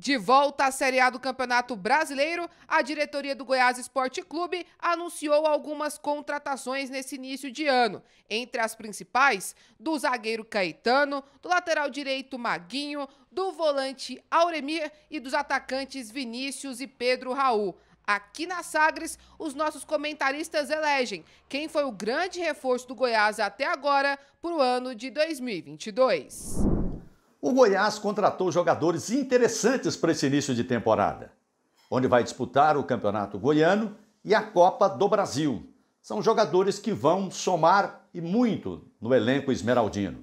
De volta à Série A do Campeonato Brasileiro, a diretoria do Goiás Esporte Clube anunciou algumas contratações nesse início de ano. Entre as principais, do zagueiro Caetano, do lateral direito Maguinho, do volante Auremir e dos atacantes Vinícius e Pedro Raul. Aqui na Sagres, os nossos comentaristas elegem quem foi o grande reforço do Goiás até agora para o ano de 2022. O Goiás contratou jogadores interessantes para esse início de temporada, onde vai disputar o Campeonato Goiano e a Copa do Brasil. São jogadores que vão somar e muito no elenco esmeraldino.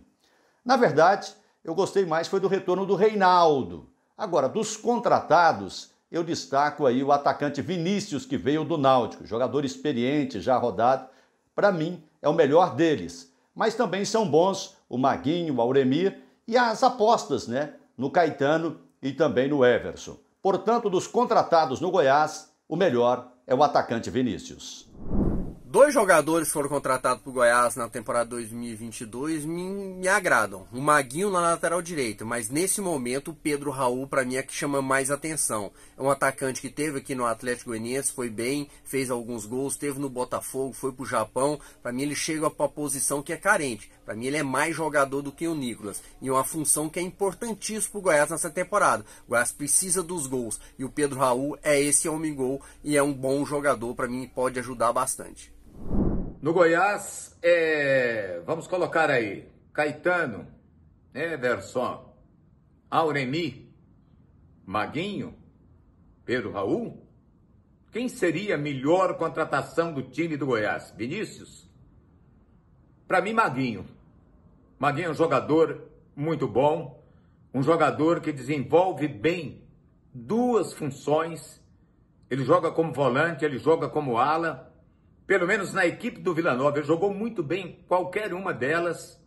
Na verdade, eu gostei mais foi do retorno do Reinaldo. Agora, dos contratados, eu destaco aí o atacante Vinícius, que veio do Náutico, jogador experiente, já rodado. Para mim, é o melhor deles. Mas também são bons o Maguinho, o Auremir e as apostas né, no Caetano e também no Everson. Portanto, dos contratados no Goiás, o melhor é o atacante Vinícius. Dois jogadores foram contratados para o Goiás na temporada 2022 me, me agradam. O Maguinho na lateral direita, mas nesse momento o Pedro Raul para mim é que chama mais atenção. É um atacante que teve aqui no Atlético Goianiense, foi bem, fez alguns gols, teve no Botafogo, foi para o Japão. Para mim ele chega para a posição que é carente. Para mim ele é mais jogador do que o Nicolas e é uma função que é importantíssima para o Goiás nessa temporada. O Goiás precisa dos gols e o Pedro Raul é esse homem gol e é um bom jogador para mim pode ajudar bastante. No Goiás, é, vamos colocar aí Caetano, Everson, Auremi, Maguinho, Pedro Raul. Quem seria a melhor contratação do time do Goiás? Vinícius? Para mim, Maguinho. Maguinho é um jogador muito bom, um jogador que desenvolve bem duas funções. Ele joga como volante, ele joga como ala pelo menos na equipe do Vila Nova. Ele jogou muito bem qualquer uma delas,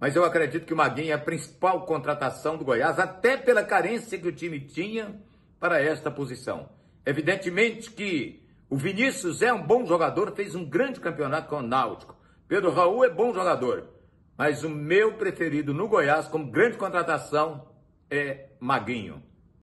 mas eu acredito que o Maguinho é a principal contratação do Goiás, até pela carência que o time tinha para esta posição. Evidentemente que o Vinícius é um bom jogador, fez um grande campeonato com o Náutico. Pedro Raul é bom jogador, mas o meu preferido no Goiás como grande contratação é Maguinho.